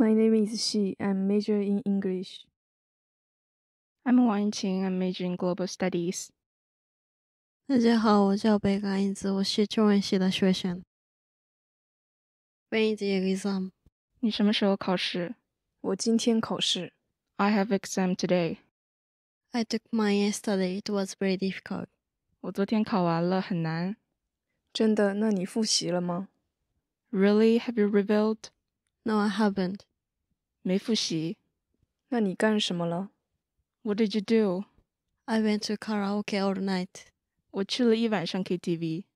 My name is Xi. I'm major in English. I'm Wang Qing. I'm major in Global Studies. 大家好，我叫北港英子，我是中文系的学生。When is your exam？你什么时候考试？我今天考试。I have exam today. I took mine yesterday. It was very difficult. 我昨天考完了，很难。真的？那你复习了吗？Really? Have you revealed? No, I haven't. 没复习。那你干什么了？What did you do? I went to karaoke all night. 我去了一晚上 KTV。